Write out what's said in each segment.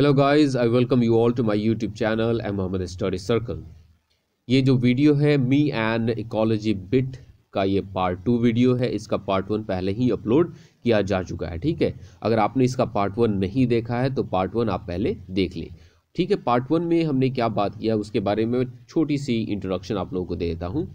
Hello guys I welcome you all to my YouTube channel M Mohammad study circle ये जो video है me and ecology bit का ये part two video है इसका पार्ट वन पहले ही अपलोड किया जा चुका है ठीक है अगर आपने इसका पार्ट वन नहीं देखा है तो पार्ट वन आप पहले देख लें ठीक है पार्ट वन में हमने क्या बात किया उसके बारे में छोटी सी इंट्रोडक्शन आप लोगों को दे देता हूँ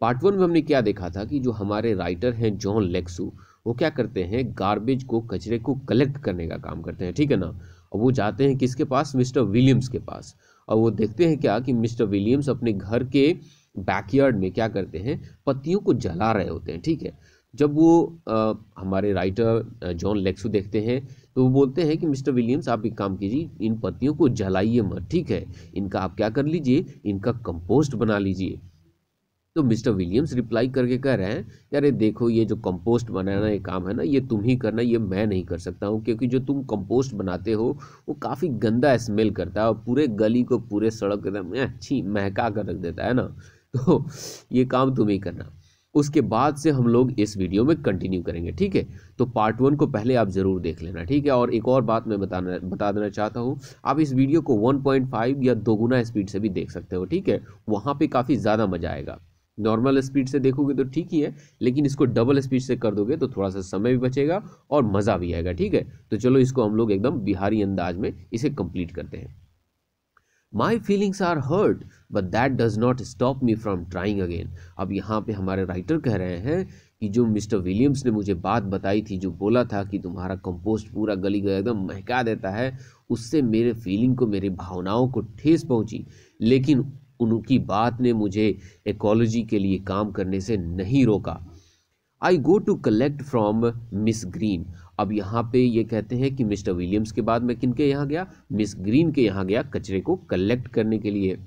पार्ट वन में हमने क्या देखा था कि जो हमारे राइटर हैं जॉन लेक्सू वो क्या करते हैं गार्बेज को कचरे को कलेक्ट करने का काम करते हैं ठीक है ना और वो जाते हैं किसके पास मिस्टर विलियम्स के पास और वो देखते हैं क्या कि मिस्टर विलियम्स अपने घर के बैकयार्ड में क्या करते हैं पत्तियों को जला रहे होते हैं ठीक है जब वो आ, हमारे राइटर जॉन लेक्सू देखते हैं तो वो बोलते हैं कि मिस्टर विलियम्स आप एक काम कीजिए इन पत्तियों को जलाइए मत ठीक है इनका आप क्या कर लीजिए इनका कंपोस्ट बना लीजिए तो मिस्टर विलियम्स रिप्लाई करके कह रहे हैं यार देखो ये जो कंपोस्ट बनाना ये काम है ना ये तुम ही करना ये मैं नहीं कर सकता हूँ क्योंकि जो तुम कंपोस्ट बनाते हो वो काफ़ी गंदा स्मेल करता है और पूरे गली को पूरे सड़क एकदम अच्छी महका कर रख देता है ना तो ये काम तुम ही करना उसके बाद से हम लोग इस वीडियो में कंटिन्यू करेंगे ठीक है तो पार्ट वन को पहले आप ज़रूर देख लेना ठीक है और एक और बात मैं बताना बता देना चाहता हूँ आप इस वीडियो को 1.5 या दोगुना स्पीड से भी देख सकते हो ठीक है वहाँ पे काफ़ी ज़्यादा मज़ा आएगा नॉर्मल स्पीड से देखोगे तो ठीक ही है लेकिन इसको डबल स्पीड से कर दोगे तो थोड़ा सा समय भी बचेगा और मज़ा भी आएगा ठीक है तो चलो इसको हम लोग एकदम बिहारी अंदाज में इसे कंप्लीट करते हैं my feelings are hurt but that does not stop me from trying again अब यहाँ पे हमारे राइटर कह रहे हैं कि जो मिस्टर विलियम्स ने मुझे बात बताई थी जो बोला था कि तुम्हारा कंपोस्ट पूरा गली गया एकदम महका देता है उससे मेरे फीलिंग को मेरी भावनाओं को ठेस पहुँची लेकिन उनकी बात ने मुझे एकोलॉजी के लिए काम करने से नहीं रोका I go to collect from Miss Green अब यहाँ पे ये कहते हैं कि मिस्टर विलियम्स के बाद मैं किन के यहाँ गया मिस ग्रीन के यहाँ गया कचरे को कलेक्ट करने के लिए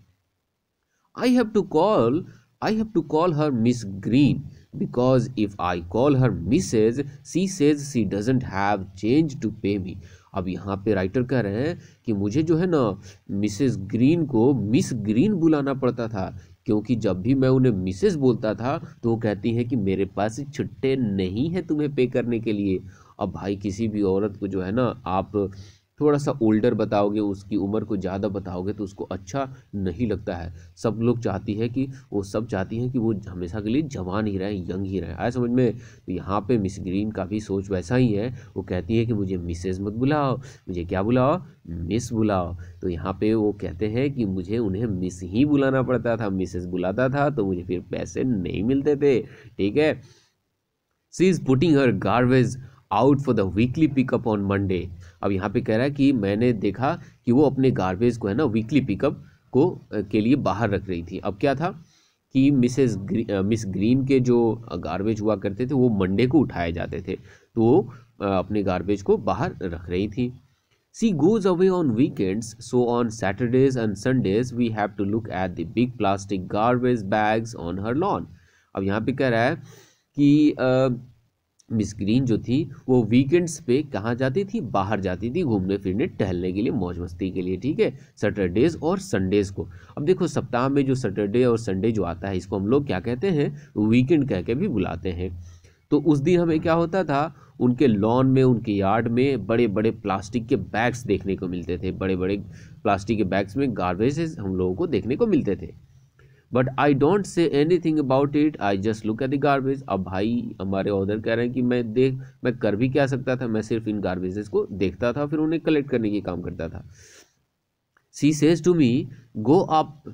I have to call I have to call her Miss Green because if I call her Mrs she says she doesn't have change to pay me अब यहाँ पे राइटर कह रहे हैं कि मुझे जो है ना मिसेस ग्रीन को मिस ग्रीन बुलाना पड़ता था क्योंकि जब भी मैं उन्हें मिसेस बोलता था तो वो कहती हैं कि मेरे पास छुट्टे नहीं हैं तुम्हें पे करने के लिए अब भाई किसी भी औरत को जो है ना आप थोड़ा सा ओल्डर बताओगे उसकी उम्र को ज़्यादा बताओगे तो उसको अच्छा नहीं लगता है सब लोग चाहती है कि वो सब चाहती हैं कि वो हमेशा के लिए जवान ही रहें यंग ही रहें आए समझ में तो यहाँ पे मिस ग्रीन का भी सोच वैसा ही है वो कहती है कि मुझे मिसेज मत बुलाओ मुझे क्या बुलाओ मिस बुलाओ तो यहाँ पे वो कहते हैं कि मुझे उन्हें मिस ही बुलाना पड़ता था मिसेज बुलाता था तो मुझे फिर पैसे नहीं मिलते थे ठीक है she is putting her garbage out for the weekly pickup on Monday अब यहाँ पे कह रहा है कि मैंने देखा कि वो अपने गार्बेज को है ना वीकली पिकअप को के लिए बाहर रख रही थी अब क्या था कि मिसेस ग्री, मिस ग्रीन के जो गार्बेज हुआ करते थे वो मंडे को उठाए जाते थे तो वो अपने गार्बेज को बाहर रख रही थी she goes away on weekends so on Saturdays and Sundays we have to look at the big plastic garbage bags on her lawn अब यहाँ पे कह रहा है कि मिस ग्रीन जो थी वो वीकेंड्स पे कहाँ जाती थी बाहर जाती थी घूमने फिरने टहलने के लिए मौज मस्ती के लिए ठीक है सैटरडेज और संडेज को अब देखो सप्ताह में जो सैटरडे और संडे जो आता है इसको हम लोग क्या कहते हैं वीकेंड कह के भी बुलाते हैं तो उस दिन हमें क्या होता था उनके लॉन में उनके यार्ड में बड़े बड़े प्लास्टिक के बैग्स देखने को मिलते थे बड़े बड़े प्लास्टिक के बैग्स में गार्बेजेस हम लोगों को देखने को मिलते थे but I don't say anything about it I just look at the garbage अब भाई हमारे ऑर्डर कह रहे हैं कि मैं देख मैं कर भी क्या सकता था मैं सिर्फ इन गार्बेजेस को देखता था फिर उन्हें कलेक्ट करने के काम करता था she says to me go up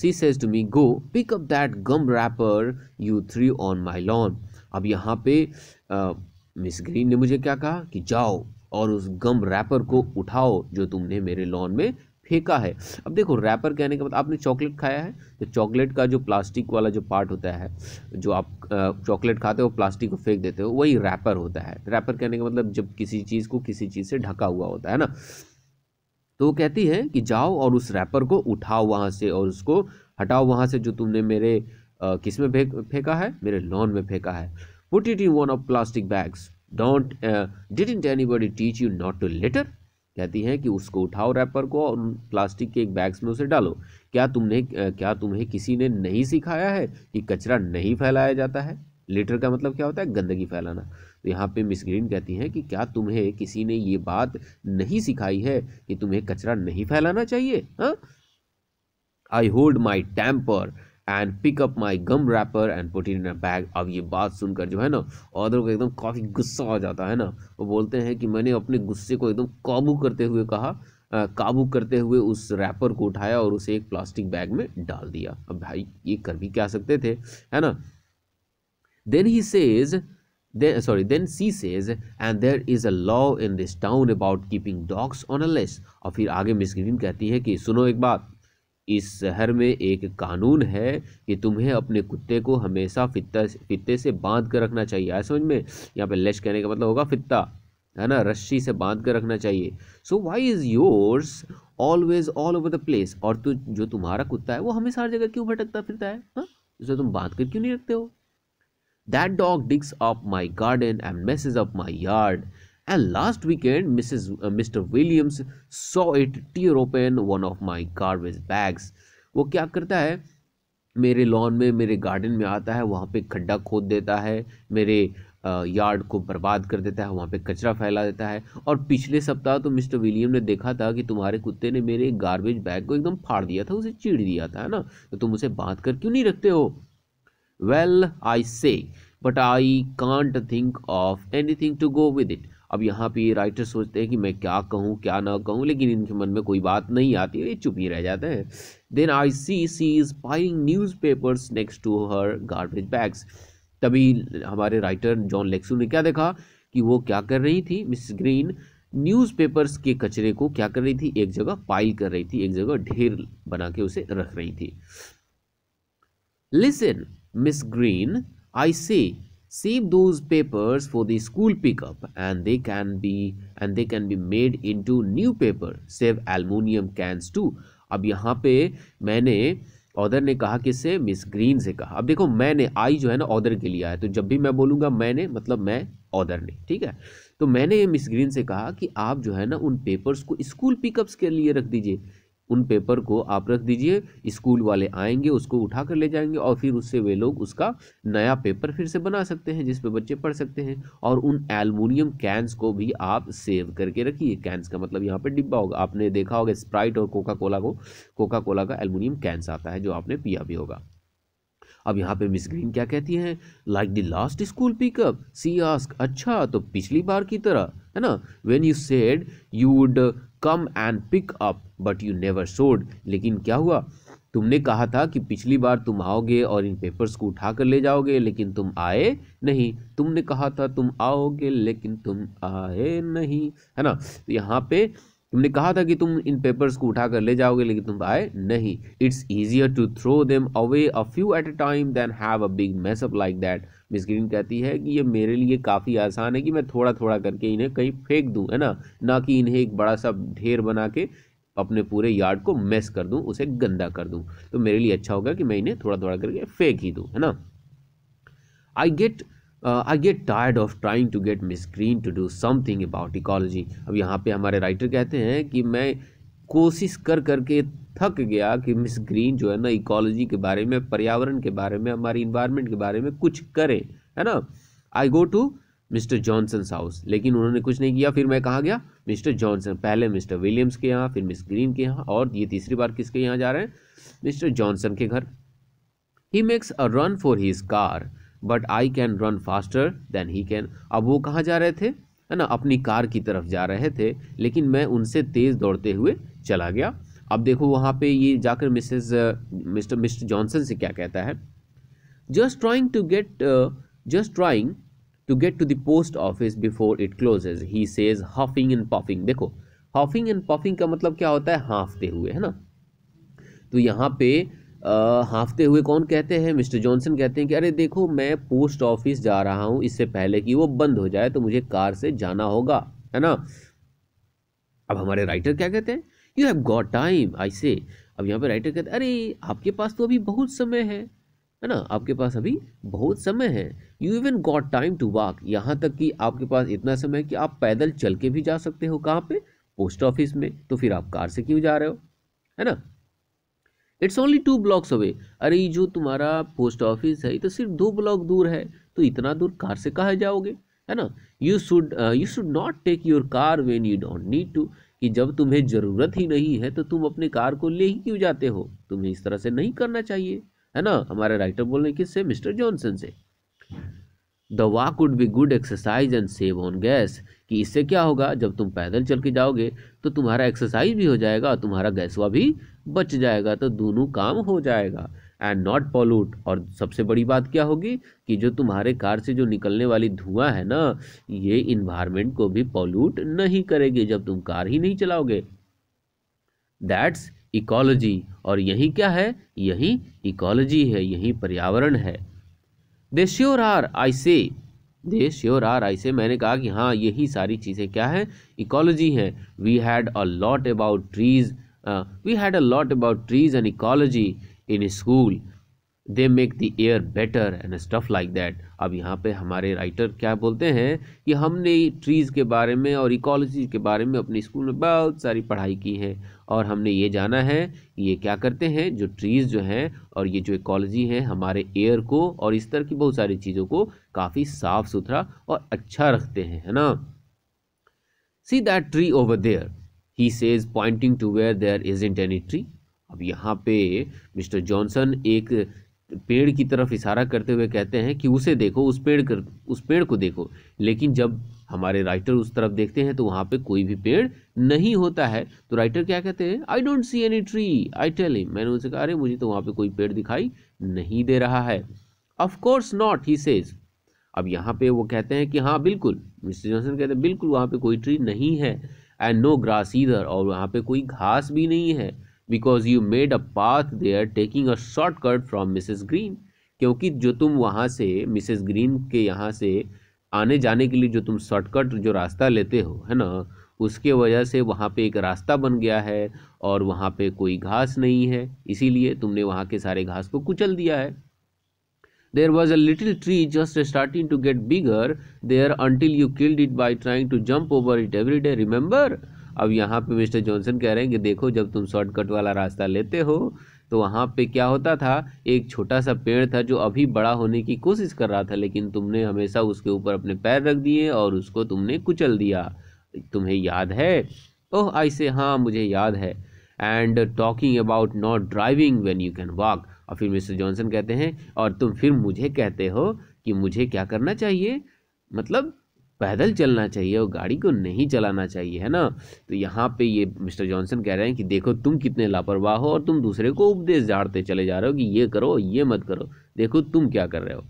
she says to me go pick up that gum wrapper you threw on my lawn अब यहाँ पे मिस uh, ग्रीन ने मुझे क्या कहा कि जाओ और उस गम रैपर को उठाओ जो तुमने मेरे लॉन में फेंका है अब देखो रैपर कहने के मतलब आपने चॉकलेट खाया है तो चॉकलेट का जो प्लास्टिक वाला जो पार्ट होता है जो आप चॉकलेट खाते हो प्लास्टिक को फेंक देते हो वही रैपर होता है रैपर कहने का मतलब जब किसी चीज़ को किसी चीज़ से ढका हुआ होता है ना तो वो कहती है कि जाओ और उस रैपर को उठाओ वहाँ से और उसको हटाओ वहाँ से जो तुमने मेरे किस में फेंक फेंका है मेरे लॉन में फेंका है put it in one of plastic bags doesn't anybody teach you not to litter कहती हैं कि उसको उठाओ रैपर को और प्लास्टिक के एक बैग्स में उसे डालो क्या तुमने क्या तुम्हें किसी ने नहीं सिखाया है कि कचरा नहीं फैलाया जाता है लेटर का मतलब क्या होता है गंदगी फैलाना तो यहाँ पे मिस ग्रीन कहती हैं कि क्या तुम्हें किसी ने ये बात नहीं सिखाई है कि तुम्हें कचरा नहीं फैलाना चाहिए हाँ I hold my temper and pick up my gum wrapper and put in bag अब ये बात सुनकर जो है ना ऑर्डर को एकदम काफ़ी गुस्सा आ जाता है ना वो बोलते हैं कि मैंने अपने गुस्से को एकदम काबू करते हुए कहा आ, काबू करते हुए उस रैपर को उठाया और उसे एक प्लास्टिक बैग में डाल दिया अब भाई ये कर भी क्या सकते थे है ना then he says sorry sorry, then she says, and there is a law in this town about keeping dogs on a और फिर आगे मिस ग्रीन कहती है कि सुनो एक बात इस शहर में एक कानून है कि तुम्हें अपने कुत्ते को हमेशा फित्ता फित्ते से बांध कर रखना चाहिए आया समझ में यहाँ पे लेश कहने का मतलब होगा फित्ता है ना रस्सी से बांध कर रखना चाहिए so why is yours always all over the place और तु, जो तुम्हारा कुत्ता है वो हमेशा हर जगह क्यों भटकता फिरता है हा? उसे तुम बांध कर क्यों नहीं रखते हो that dog digs off my garden and messes off my yard and last weekend Mrs Mr Williams Williams it tear open one of my garbage bags वो क्या करता है मेरे लॉन में मेरे गार्डन में आता है वहाँ पे खड्डा खोद देता है मेरे यार्ड uh, को बर्बाद कर देता है वहाँ पे कचरा फैला देता है और पिछले सप्ताह तो मिस्टर विलियम ने देखा था कि तुम्हारे कुत्ते ने मेरे गार्बेज बैग को एकदम फाड़ दिया था उसे चीड़ दिया था है ना तो तुम उसे बांध कर क्यों नहीं रखते हो well I say but I can't think of anything to go with it अब यहाँ पे ये राइटर सोचते हैं कि मैं क्या कहूँ क्या ना कहूँ लेकिन इनके मन में कोई बात नहीं आती है ये चुप ही रह जाते हैं then I see she is piling newspapers next to her garbage bags तभी हमारे राइटर जॉन लेक्सू ने क्या देखा कि वो क्या कर रही थी मिस ग्रीन न्यूज़पेपर्स के कचरे को क्या कर रही थी एक जगह पाइल कर रही थी एक जगह ढेर बना के उसे रख रही थी लिसन मिस ग्रीन आई से save those papers for the school pickup and they can be and they can be made into new paper save aluminium cans too अब यहाँ पे मैंने ऑदर ने कहा कि मिस ग्रीन से कहा अब देखो मैंने आई जो है ना ऑर्डर के लिए आया तो जब भी मैं बोलूँगा मैंने मतलब मैं ऑर्डर ने ठीक है तो मैंने ये मिस ग्रीन से कहा कि आप जो है ना उन पेपर्स को स्कूल पिकअप्स के लिए रख दीजिए उन पेपर को आप रख दीजिए स्कूल वाले आएंगे उसको उठा कर ले जाएंगे और फिर उससे वे लोग उसका नया पेपर फिर से बना सकते हैं जिस पे बच्चे पढ़ सकते हैं और उन एलमोनियम कैंस को भी आप सेव करके रखिए कैंस का मतलब यहाँ पर डिब्बा होगा आपने देखा होगा स्प्राइट और कोका कोला को कोका कोला का एलमोनियम कैंस आता है जो आपने पिया भी होगा अब यहाँ पे मिस ग्रीन क्या कहती हैं like the last school pickup she ask अच्छा तो पिछली बार की तरह है ना when you said you would come and pick up but you never showed लेकिन क्या हुआ तुमने कहा था कि पिछली बार तुम आओगे और इन पेपर्स को उठा कर ले जाओगे लेकिन तुम आए नहीं तुमने कहा था तुम आओगे लेकिन तुम आए नहीं है ना तो यहाँ पे तुमने कहा था कि तुम इन पेपर्स को उठा कर ले जाओगे लेकिन तुम आए नहीं it's easier to throw them away a few at a time than have a big mess up like that Miss giving कहती है कि ये मेरे लिए काफ़ी आसान है कि मैं थोड़ा थोड़ा करके इन्हें कहीं फेंक दूँ है ना ना कि इन्हें एक बड़ा सा ढेर बना के अपने पूरे यार्ड को मेस कर दूँ उसे गंदा कर दूँ तो मेरे लिए अच्छा होगा कि मैं इन्हें थोड़ा थोड़ा करके फेंक ही दूँ है ना I get I get tired of trying to get Miss Green to do something about ecology अब यहाँ पे हमारे राइटर कहते हैं कि मैं कोशिश कर करके थक गया कि मिस ग्रीन जो है ना इकोलॉजी के बारे में पर्यावरण के बारे में हमारी इन्वायरमेंट के बारे में कुछ करें है ना I go to Mr Johnson house लेकिन उन्होंने कुछ नहीं किया फिर मैं कहाँ गया मिस्टर जॉनसन पहले मिस्टर विलियम्स के यहाँ फिर मिस ग्रीन के यहाँ और ये तीसरी बार किसके यहाँ जा रहे हैं मिस्टर जॉनसन के घर he makes a run for his car but I can run faster than he can अब वो कहाँ जा रहे थे है ना अपनी कार की तरफ जा रहे थे लेकिन मैं उनसे तेज़ दौड़ते हुए चला गया अब देखो वहाँ पे ये जाकर मिसेज मिस्टर मिस्टर जॉनसन से क्या कहता है just trying to get just trying to get to the post office before it closes he says huffing and puffing देखो हफिंग एंड पफिंग का मतलब क्या होता है हाँफते हुए है ना तो यहाँ पे हाँफते हुए कौन कहते हैं मिस्टर जॉनसन कहते हैं कि अरे देखो मैं पोस्ट ऑफिस जा रहा हूँ इससे पहले कि वो बंद हो जाए तो मुझे कार से जाना होगा है ना अब हमारे राइटर क्या कहते हैं you have got time I say अब यहाँ पर राइटर कहते अरे आपके पास तो अभी बहुत समय है है ना आपके पास अभी बहुत समय है you even got time to walk यहाँ तक कि आपके पास इतना समय है कि आप पैदल चल के भी जा सकते हो कहाँ पे पोस्ट ऑफिस में तो फिर आप कार से क्यों जा रहे हो है ना it's only two blocks away अरे जो तुम्हारा पोस्ट ऑफिस है तो सिर्फ दो ब्लॉक दूर है तो इतना दूर कार से कहा जाओगे है ना you should you should not take your car when you don't need to कि जब तुम्हें ज़रूरत ही नहीं है तो तुम अपने कार को ले ही क्यों जाते हो तुम्हें इस तरह से नहीं करना चाहिए है ना हमारे राइटर बोल रहे किससे मिस्टर जॉनसन से the walk would be good exercise and save on gas कि इससे क्या होगा जब तुम पैदल चल के जाओगे तो तुम्हारा एक्सरसाइज भी हो जाएगा और तुम्हारा गैसवा भी बच जाएगा तो दोनों काम हो जाएगा एंड नॉट पॉल्यूट और सबसे बड़ी बात क्या होगी कि जो तुम्हारे कार से जो निकलने वाली धुआं है ना ये इन्वायरमेंट को भी पॉल्यूट नहीं करेगी जब तुम कार ही नहीं चलाओगे दैट्स इकोलॉजी और यही क्या है यही इकोलॉजी है यही पर्यावरण है दे श्योर आर आई से दे श्योर आर आई से मैंने कहा कि हाँ यही सारी चीज़ें क्या है इकोलॉजी है we had a lot about trees we had a lot about trees and ecology in school they make the air better and stuff like that अब यहाँ पे हमारे राइटर क्या बोलते हैं कि हमने ट्रीज़ के बारे में और इकोलॉजी के बारे में अपने स्कूल में बहुत सारी पढ़ाई की है और हमने ये जाना है कि ये क्या करते हैं जो ट्रीज़ जो हैं और ये जो इकोलॉजी है हमारे एयर को और इस तरह की बहुत सारी चीज़ों को काफ़ी साफ़ सुथरा और अच्छा रखते हैं है ना see that tree over there he says pointing to where there isn't any tree यहाँ पे मिस्टर जॉनसन एक पेड़ की तरफ इशारा करते हुए कहते हैं कि उसे देखो उस पेड़ कर उस पेड़ को देखो लेकिन जब हमारे राइटर उस तरफ देखते हैं तो वहाँ पे कोई भी पेड़ नहीं होता है तो राइटर क्या कहते हैं I don't see any tree I tell him मैंने उनसे कहा अरे मुझे तो वहाँ पे कोई पेड़ दिखाई नहीं दे रहा है ऑफकोर्स नॉट ही सेज अब यहाँ पे वो कहते हैं कि हाँ बिल्कुल मिस्टर जॉनसन कहते हैं बिल्कुल वहाँ पे कोई ट्री नहीं है एंड नो ग्रास इधर और वहाँ पे कोई घास भी नहीं है because you made a path there taking a shortcut from Mrs Green क्योंकि जो तुम वहाँ से मिसेस ग्रीन के यहाँ से आने जाने के लिए जो तुम शॉर्टकट जो रास्ता लेते हो है ना उसके वजह से वहाँ पे एक रास्ता बन गया है और वहाँ पे कोई घास नहीं है इसीलिए तुमने वहाँ के सारे घास को कुचल दिया है there was a little tree just starting to get bigger there until you killed it by trying to jump over it every day remember अब यहाँ पे मिस्टर जॉनसन कह रहे हैं कि देखो जब तुम शॉर्टकट वाला रास्ता लेते हो तो वहाँ पे क्या होता था एक छोटा सा पेड़ था जो अभी बड़ा होने की कोशिश कर रहा था लेकिन तुमने हमेशा उसके ऊपर अपने पैर रख दिए और उसको तुमने कुचल दिया तुम्हें याद है ओह आई से हाँ मुझे याद है and talking about not driving when you can walk और फिर मिस्टर जॉनसन कहते हैं और तुम फिर मुझे कहते हो कि मुझे क्या करना चाहिए मतलब पैदल चलना चाहिए और गाड़ी को नहीं चलाना चाहिए है ना तो यहाँ पे ये मिस्टर जॉनसन कह रहे हैं कि देखो तुम कितने लापरवाह हो और तुम दूसरे को उपदेश झाड़ते चले जा रहे हो कि ये करो ये मत करो देखो तुम क्या कर रहे हो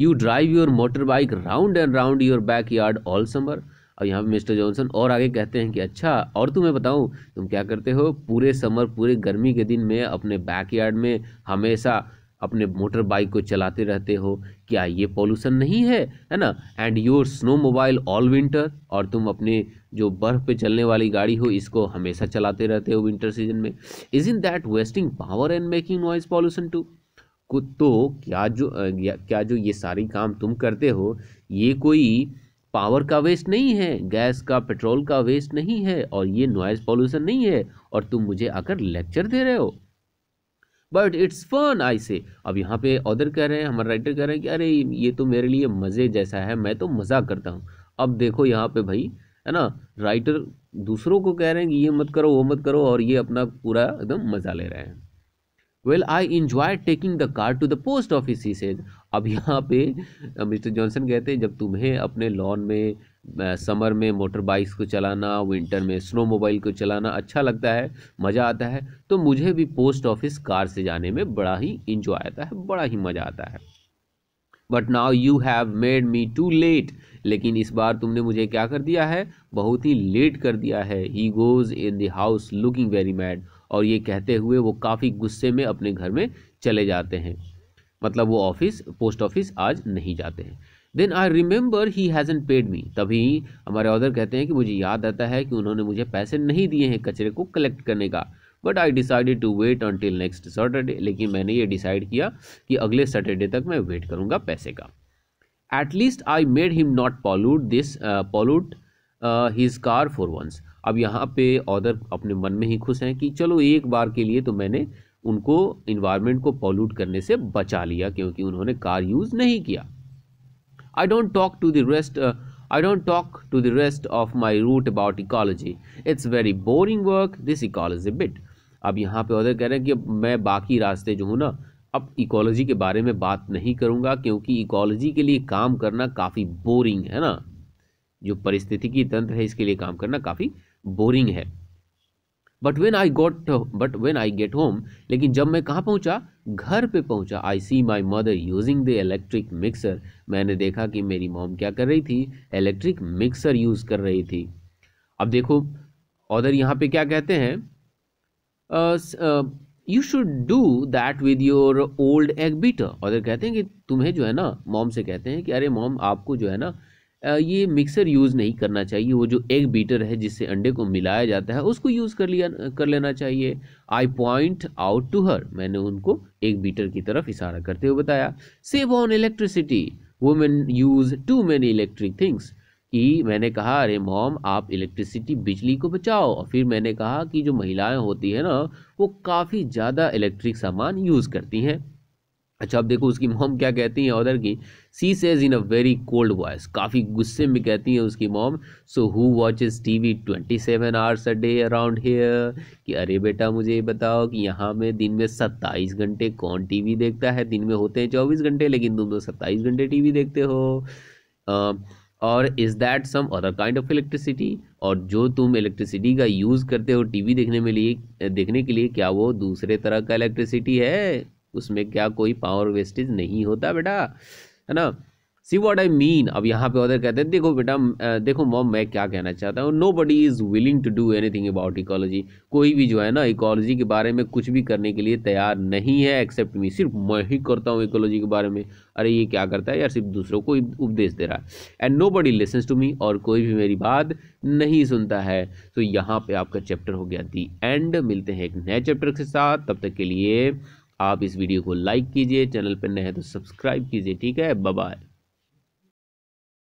you drive your motorbike round and round your back yard all summer और यहाँ पर मिस्टर जॉनसन और आगे कहते हैं कि अच्छा और तुम्हें बताऊँ तुम क्या करते हो पूरे समर पूरे गर्मी के दिन में अपने बैक यार्ड में हमेशा अपने मोटर बाइक को चलाते रहते हो क्या ये पॉल्यूशन नहीं है है ना and your snowmobile all winter और तुम अपने जो बर्फ़ पे चलने वाली गाड़ी हो इसको हमेशा चलाते रहते हो विंटर सीजन में isn't that wasting power and making noise pollution too को तो क्या जो क्या जो ये सारी काम तुम करते हो ये कोई पावर का वेस्ट नहीं है गैस का पेट्रोल का वेस्ट नहीं है और ये नॉइज़ पॉल्यूशन नहीं है और तुम मुझे आकर लेक्चर दे रहे हो but it's fun I say अब यहाँ पे ऑदर कह रहे हैं हमारे राइटर कह रहे हैं कि अरे ये तो मेरे लिए मज़े जैसा है मैं तो मज़ा करता हूँ अब देखो यहाँ पे भाई है ना राइटर दूसरों को कह रहे हैं कि ये मत करो वो मत करो और ये अपना पूरा एकदम मज़ा ले रहे हैं well I enjoy taking the car to the post office he says अब यहाँ पे मिस्टर जॉनसन कहते हैं जब तुम्हें अपने लॉन में समर में मोटर बाइक्स को चलाना विंटर में स्नो मोबाइल को चलाना अच्छा लगता है मज़ा आता है तो मुझे भी पोस्ट ऑफिस कार से जाने में बड़ा ही इंजॉय आता है बड़ा ही मज़ा आता है but now you have made me too late लेकिन इस बार तुमने मुझे क्या कर दिया है बहुत ही लेट कर दिया है he goes in the house looking very mad और ये कहते हुए वो काफ़ी गुस्से में अपने घर में चले जाते हैं मतलब वो ऑफिस पोस्ट ऑफिस आज नहीं जाते हैं then I remember he hasn't paid me तभी हमारे ऑर्डर कहते हैं कि मुझे याद आता है कि उन्होंने मुझे पैसे नहीं दिए हैं कचरे को कलेक्ट करने का but I decided to wait till next Saturday लेकिन मैंने ये डिसाइड किया कि अगले सैटरडे तक मैं वेट करूँगा पैसे का at least I made him not pollute this pollute his car for once अब यहाँ पे ऑर्डर अपने मन में ही खुश हैं कि चलो एक बार के लिए तो मैंने उनको इन्वायरमेंट को पॉल्यूट करने से बचा लिया क्योंकि उन्होंने कार यूज़ नहीं किया I don't talk to the rest. Uh, I don't talk to the rest of my route about ecology. It's very boring work. This ecology bit. अब यहाँ पे उधर कह रहे हैं कि मैं बाकी रास्ते जो हूँ ना अब इकोलॉजी के बारे में बात नहीं करूँगा क्योंकि इकोलॉजी के लिए काम करना काफ़ी बोरिंग है ना जो परिस्थितिकी तंत्र है इसके लिए काम करना काफ़ी बोरिंग है but when I got but when I get home लेकिन जब मैं कहाँ पहुँचा घर पे पहुंचा I see my mother using the electric mixer मैंने देखा कि मेरी मॉम क्या कर रही थी इलेक्ट्रिक मिक्सर यूज़ कर रही थी अब देखो ऑर्डर यहाँ पे क्या कहते हैं you should do that with your old egg beater author कहते हैं कि तुम्हें जो है ना मॉम से कहते हैं कि अरे मॉम आपको जो है ना ये मिक्सर यूज़ नहीं करना चाहिए वो जो एग बीटर है जिससे अंडे को मिलाया जाता है उसको यूज़ कर लिया कर लेना चाहिए I point out to her मैंने उनको एग बीटर की तरफ इशारा करते हुए बताया save on electricity women use too many electric things कि मैंने कहा अरे मॉम आप इलेक्ट्रिसिटी बिजली को बचाओ और फिर मैंने कहा कि जो महिलाएं होती है ना वो काफ़ी ज़्यादा इलेक्ट्रिक सामान यूज़ करती हैं अच्छा अब देखो उसकी मॉम क्या कहती हैं ऑदर की she says in a very cold voice काफ़ी गुस्से में कहती हैं उसकी mom so who watches TV twenty seven hours a day around here कि अरे बेटा मुझे बताओ कि यहाँ में दिन में सत्ताईस घंटे कौन टी वी देखता है दिन में होते हैं चौबीस घंटे लेकिन तुम तो सत्ताईस घंटे टी वी देखते हो और is that some other kind of electricity और जो तुम इलेक्ट्रिसिटी का यूज़ करते हो टी वी देखने में लिए देखने के लिए क्या वो दूसरे तरह का इलेक्ट्रिसिटी है उसमें क्या कोई पावर वेस्टेज नहीं होता बेटा है ना सी वॉट आई मीन अब यहाँ पे उधर कहते हैं देखो बेटा देखो मॉम मैं क्या कहना चाहता हूँ nobody is willing to do anything about ecology कोई भी जो है ना इकोलॉजी के बारे में कुछ भी करने के लिए तैयार नहीं है एक्सेप्ट मी सिर्फ मैं ही करता हूँ इकोलॉजी के बारे में अरे ये क्या करता है यार सिर्फ दूसरों को उपदेश दे रहा है and nobody listens to me और कोई भी मेरी बात नहीं सुनता है तो यहाँ पर आपका चैप्टर हो गया दी एंड मिलते हैं एक नए चैप्टर के साथ तब तक के लिए आप इस वीडियो को लाइक कीजिए चैनल पर नए हैं तो सब्सक्राइब कीजिए ठीक है बाय